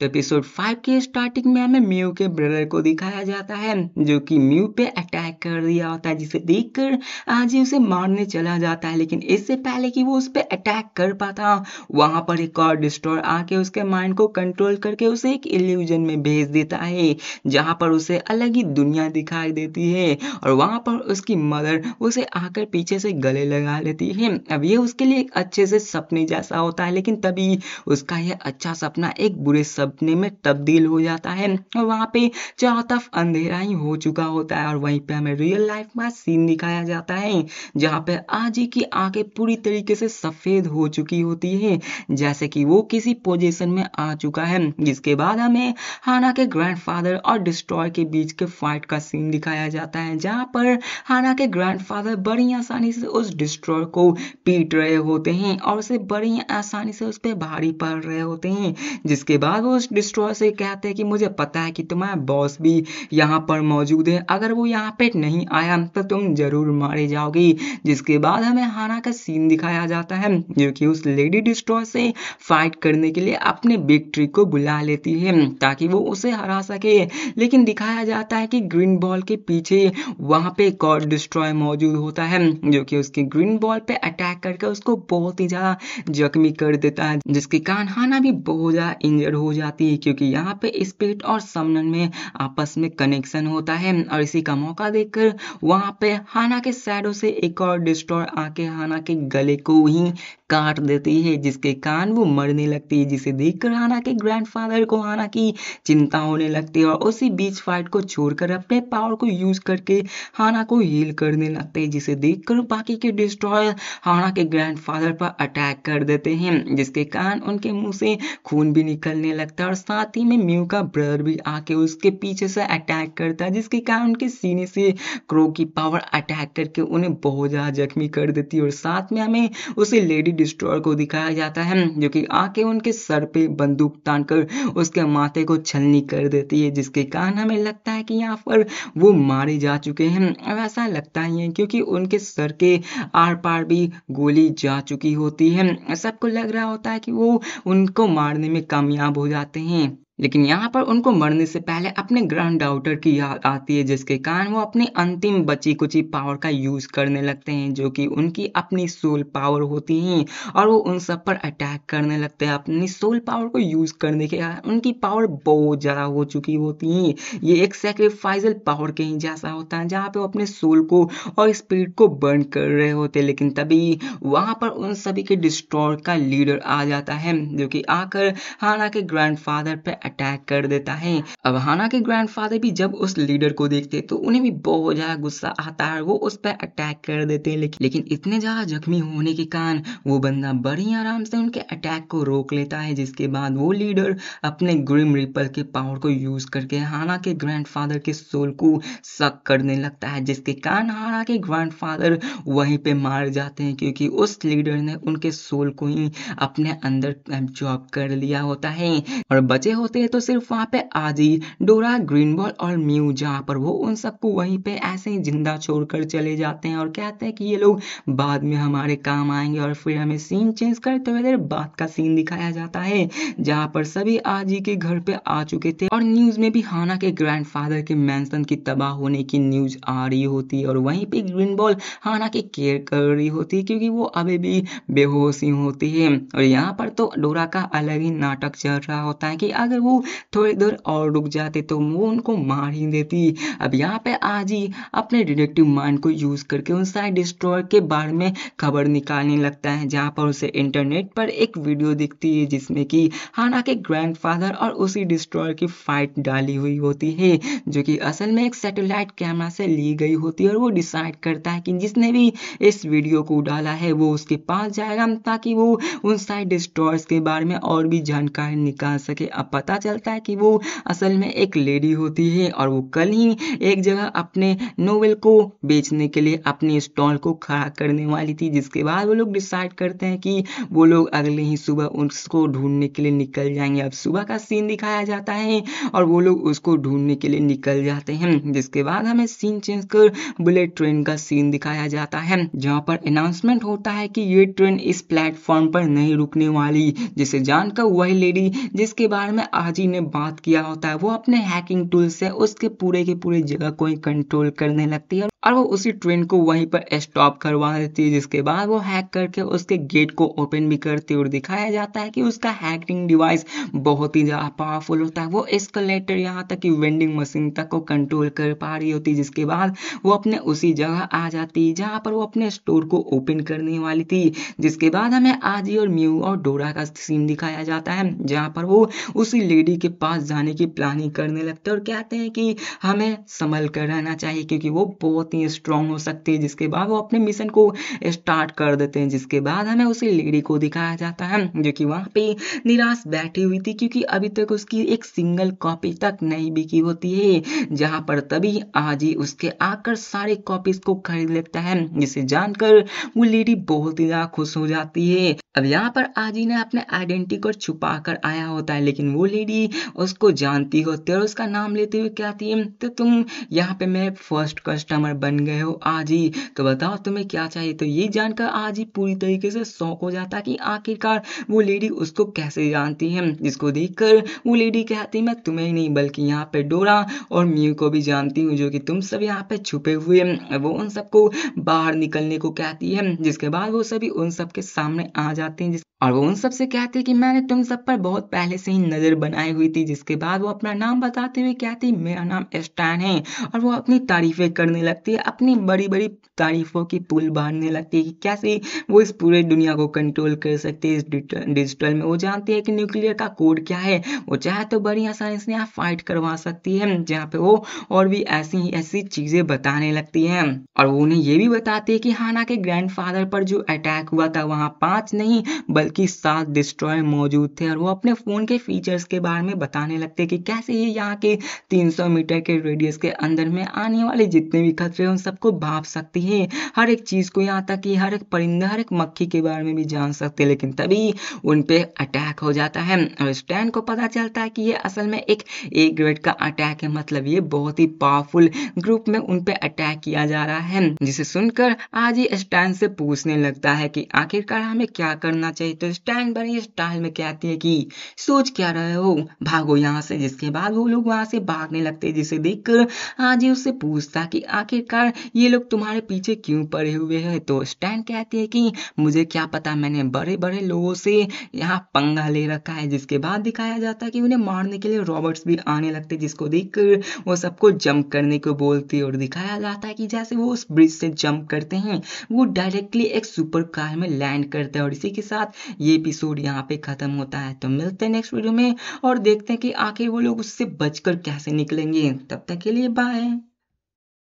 तो episode five के starting में हमें म्यू के ब्रदर को दिखाया जाता है जो कि म्यू पे अटैक कर दिया होता है जिसे देखकर आज ही उसे मारने चला जाता है लेकिन इससे पहले कि वो उस पर अटैक कर पाता वहां पर एक और डिस्टोर आके उसके माइंड को कंट्रोल करके उसे एक इल्यूजन में भेज देता है जहां पर उसे अलग ही दुनिया दिखाई देती है और वहां पर उसकी मदर उसे आकर पीछे से गले लगा लेती है अब ये उसके लिए एक अच्छे से सपने जैसा होता है लेकिन तभी उसका यह अच्छा सपना एक बुरे सपने सपने में तब्दील हो जाता है और वहाँ पे चारों तरफ अंधेरा ही हो चुका होता है और वहीं पे हमें रियल लाइफ में सीन दिखाया जाता है जहाँ पे आजी की आंखें पूरी तरीके से सफ़ेद हो चुकी होती है जैसे कि वो किसी पोजिशन में आ चुका है जिसके बाद हमें हाना के ग्रैंड और डिस्ट्रॉय के बीच के फाइट का सीन दिखाया जाता है जहाँ पर हाना के ग्रैंड बड़ी आसानी से उस डिस्ट्रॉय को पीट रहे होते हैं और उसे बड़ी आसानी से उस पर भारी पड़ रहे होते हैं जिसके बाद वो उस डिस्ट्रॉय से कहते हैं कि मुझे पता है कि तुम्हारा बॉस भी यहाँ पर मौजूद है अगर वो यहाँ पे नहीं आया तो तुम जरूर मारे जाओगी जिसके बाद हमें हाना का सीन दिखाया जाता है जो कि उस लेडी डिस्ट्रॉय से फाइट करने के लिए अपने बिग ट्री को बुला लेती है ताकि वो उसे हरा सके लेकिन दिखाया जाता है कि ग्रीन बॉल के पीछे वहाँ पे एक और डिस्ट्रॉय मौजूद होता है जो कि उसके ग्रीन बॉल पे अटैक करके उसको बहुत ही ज़्यादा जख्मी कर देता है जिसके कारण हाना भी बहुत ज़्यादा इंजर्ड हो जाता जाती है क्योंकि यहाँ पे स्पिरिट और समनन में आपस में कनेक्शन होता है और इसी का मौका देखकर वहाँ पे हाना के सैडो से एक और डिस्टोर आके हाना के गले को ही काट देती है जिसके कारण वो मरने लगती है जिसे देखकर हाना के ग्रैंडफादर को हाना की चिंता होने लगती है और उसी बीच फाइट को छोड़कर अपने पावर को यूज करके हाना को हील करने लगते हैं जिसे देखकर बाकी के डिस्ट्रॉयर हाना के ग्रैंडफादर पर अटैक कर देते हैं जिसके कारण उनके मुंह से खून भी निकलने लगता है और साथ ही में म्यू का ब्रदर भी आके उसके पीछे से अटैक करता है जिसके कारण उनके सीने से क्रो की पावर अटैक करके उन्हें बहुत ज़्यादा जख्मी कर देती है और साथ में हमें उसे लेडी डिस्ट्रॉयर को दिखाया जाता है जो कि आके उनके सर पे बंदूक तान कर उसके माथे को छलनी कर देती है जिसके कारण हमें लगता है कि यहाँ पर वो मारे जा चुके हैं अब ऐसा लगता ही है क्योंकि उनके सर के आर पार भी गोली जा चुकी होती है सबको लग रहा होता है कि वो उनको मारने में कामयाब हो जाते हैं लेकिन यहाँ पर उनको मरने से पहले अपने ग्रैंड डाउटर की याद आती है जिसके कारण वो अपनी अंतिम बची कुची पावर का यूज करने लगते हैं जो कि उनकी अपनी सोल पावर होती हैं और वो उन सब पर अटैक करने लगते हैं अपनी सोल पावर को यूज करने के कारण उनकी पावर बहुत ज़्यादा हो चुकी होती हैं ये एक सेक्रीफाइजल पावर ही जैसा होता है जहाँ पे वो अपने सोल को और स्पीड को बर्न कर रहे होते लेकिन तभी वहाँ पर उन सभी के डिस्ट्रॉय का लीडर आ जाता है जो कि आकर हाना के ग्रैंड फादर पर अटैक कर देता है अब हाना के ग्रैंडफादर भी जब उस लीडर को देखते तो उन्हें भी बहुत ज्यादा गुस्सा आता है वो उस पर अटैक कर देते हैं लेकिन इतने ज्यादा जख्मी होने के कारण वो बंदा बड़ी आराम से उनके अटैक को रोक लेता है जिसके बाद वो लीडर अपने ग्रीम रिपल के पावर को यूज करके हाना के ग्रैंड के सोल को सक करने लगता है जिसके कारण हाना के ग्रैंडफादर वहीं पे मार जाते हैं क्योंकि उस लीडर ने उनके सोल को ही अपने अंदर एब्जॉर्ब कर लिया होता है और बचे होते करते हैं तो सिर्फ वहाँ पे आजी डोरा ग्रीनबॉल और म्यू जहाँ पर वो उन सबको वहीं पे ऐसे ही जिंदा छोड़कर चले जाते हैं और कहते हैं कि ये लोग बाद में हमारे काम आएंगे और फिर हमें सीन चेंज करते हुए बात का सीन दिखाया जाता है जहाँ पर सभी आजी के घर पे आ चुके थे और न्यूज में भी हाना के ग्रैंड फादर के मैंसन की तबाह होने की न्यूज आ रही होती है और वहीं पे ग्रीन बॉल हाना की केयर कर रही होती है क्योंकि वो अभी भी बेहोश ही होती है और यहाँ पर तो डोरा का अलग ही नाटक चल रहा होता है कि अगर वो थोड़ी देर और रुक जाते तो वो उनको मार ही देती अब यहाँ पे आज ही अपने डिटेक्टिव माइंड को यूज़ करके उन साइड डिस्ट्रॉयर के बारे में खबर निकालने लगता है जहाँ पर उसे इंटरनेट पर एक वीडियो दिखती है जिसमें कि हाना के ग्रैंडफादर और उसी डिस्ट्रॉयर की फाइट डाली हुई होती है जो कि असल में एक सेटेलाइट कैमरा से ली गई होती है और वो डिसाइड करता है कि जिसने भी इस वीडियो को डाला है वो उसके पास जाएगा ताकि वो उन साइड डिस्ट्रॉयर्स के बारे में और भी जानकारी निकाल सके अब पता पता चलता है कि वो असल में एक लेडी होती है और वो कल ही एक जगह अपने नोवेल को बेचने के लिए अपने स्टॉल को खड़ा करने वाली थी जिसके बाद वो लोग डिसाइड करते हैं कि वो लोग अगले ही सुबह उसको ढूंढने के लिए निकल जाएंगे अब सुबह का सीन दिखाया जाता है और वो लोग उसको ढूंढने के लिए निकल जाते हैं जिसके बाद हमें सीन चेंज कर बुलेट ट्रेन का सीन दिखाया जाता है जहाँ पर अनाउंसमेंट होता है कि ये ट्रेन इस प्लेटफॉर्म पर नहीं रुकने वाली जिसे जानकर वही लेडी जिसके बारे में शाहजी ने बात किया होता है वो अपने हैकिंग टूल से उसके पूरे के पूरे जगह को ही कंट्रोल करने लगती है और वो उसी ट्रेन को वहीं पर स्टॉप करवा देती है जिसके बाद वो हैक करके उसके गेट को ओपन भी करती है और दिखाया जाता है कि उसका हैकिंग डिवाइस बहुत ही ज़्यादा पावरफुल होता है वो एस्कलेटर यहाँ तक कि वेंडिंग मशीन तक को कंट्रोल कर पा रही होती है जिसके बाद वो अपने उसी जगह आ जाती है जहाँ पर वो अपने स्टोर को ओपन करने वाली थी जिसके बाद हमें आजी और म्यू और डोरा का सीन दिखाया जाता है जहाँ पर वो उसी लेडी के पास जाने की प्लानिंग करने लगते और कहते हैं कि हमें संभल कर रहना चाहिए क्योंकि वो बहुत होती हैं स्ट्रांग हो सकती है जिसके बाद वो अपने मिशन को स्टार्ट कर देते हैं जिसके बाद हमें उसी लेडी को दिखाया जाता है जो कि वहाँ पे निराश बैठी हुई थी क्योंकि अभी तक उसकी एक सिंगल कॉपी तक नहीं बिकी होती है जहाँ पर तभी आज ही उसके आकर सारे कॉपीज को खरीद लेता है जिसे जानकर वो लेडी बहुत ही ज्यादा खुश हो जाती है अब यहाँ पर आजी ने अपने आइडेंटिटी को छुपा कर आया होता है लेकिन वो लेडी उसको जानती होती है और उसका नाम लेते हुए कहती है तो तुम यहाँ पे मेरे फर्स्ट कस्टमर बन गए हो आज ही तो बताओ तुम्हें क्या चाहिए तो ये जानकर आज ही पूरी तरीके से शौक हो जाता कि आखिरकार वो लेडी उसको कैसे जानती है जिसको देखकर वो लेडी कहती मैं तुम्हें ही नहीं बल्कि यहाँ पे डोरा और मियो को भी जानती हूँ जो कि तुम सब यहाँ पे छुपे हुए वो उन सबको बाहर निकलने को कहती है जिसके बाद वो सभी उन सबके सामने आ जाते हैं और वो उन सब से कहती कि मैंने तुम सब पर बहुत पहले से ही नज़र बनाई हुई थी जिसके बाद वो अपना नाम बताते हुए कहती मेरा नाम स्टैन है और वो अपनी तारीफ़ें करने लगती है अपनी बड़ी बड़ी तारीफ़ों की पुल बांधने लगती है कि कैसे वो इस पूरे दुनिया को कंट्रोल कर सकती है इस डिजिटल में वो जानती है कि न्यूक्लियर का कोड क्या है वो चाहे तो बड़ी आसानी से यहाँ फाइट करवा सकती है जहाँ पे वो और भी ऐसी ऐसी चीज़ें बताने लगती है और वो उन्हें ये भी बताती है कि हाना के ग्रैंड पर जो अटैक हुआ था वहाँ पांच नहीं बल्कि बल्कि सात डिस्ट्रॉय मौजूद थे और वो अपने फ़ोन के फीचर्स के बारे में बताने लगते कि कैसे ये यहाँ के 300 मीटर के रेडियस के अंदर में आने वाले जितने भी खतरे उन सबको भाप सकती है हर एक चीज़ को यहाँ तक कि हर एक परिंदा हर एक मक्खी के बारे में भी जान सकते हैं लेकिन तभी उन पे अटैक हो जाता है और स्टैन को पता चलता है कि ये असल में एक ए ग्रेड का अटैक है मतलब ये बहुत ही पावरफुल ग्रुप में उन पे अटैक किया जा रहा है जिसे सुनकर आज ही स्टैन से पूछने लगता है कि आखिरकार हमें क्या करना चाहिए तो स्टैंड बने स्टाइल में कहती है कि सोच क्या रहे हो भागो यहाँ से जिसके बाद वो लोग वहां से भागने लगते जिसे देखकर ही उससे पूछता कि आखिरकार ये लोग तुम्हारे पीछे क्यों पड़े हुए हैं तो स्टैंड कहती है कि मुझे क्या पता मैंने बड़े बड़े लोगों से यहाँ पंगा ले रखा है जिसके बाद दिखाया जाता है कि उन्हें मारने के लिए रॉबर्ट्स भी आने लगते जिसको देखकर वो सबको जंप करने को बोलती और दिखाया जाता है कि जैसे वो उस ब्रिज से जंप करते हैं वो डायरेक्टली एक सुपर कार में लैंड करते हैं और इसी के साथ ये एपिसोड यहाँ पे ख़त्म होता है तो मिलते हैं नेक्स्ट वीडियो में और देखते हैं कि आखिर वो लोग उससे बचकर कैसे निकलेंगे तब तक के लिए बाय